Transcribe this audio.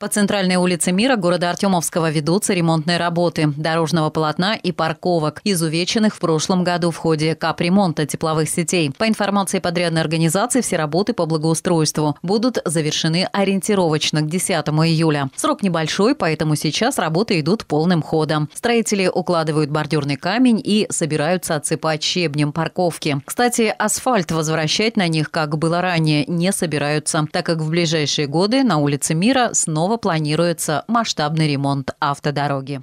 По центральной улице Мира города Артемовского ведутся ремонтные работы дорожного полотна и парковок, изувеченных в прошлом году в ходе капремонта тепловых сетей. По информации подрядной организации, все работы по благоустройству будут завершены ориентировочно к 10 июля. Срок небольшой, поэтому сейчас работы идут полным ходом. Строители укладывают бордюрный камень и собираются отсыпать щебнем парковки. Кстати, асфальт возвращать на них, как было ранее, не собираются, так как в ближайшие годы на улице Мира снова Кривого планируется масштабный ремонт автодороги.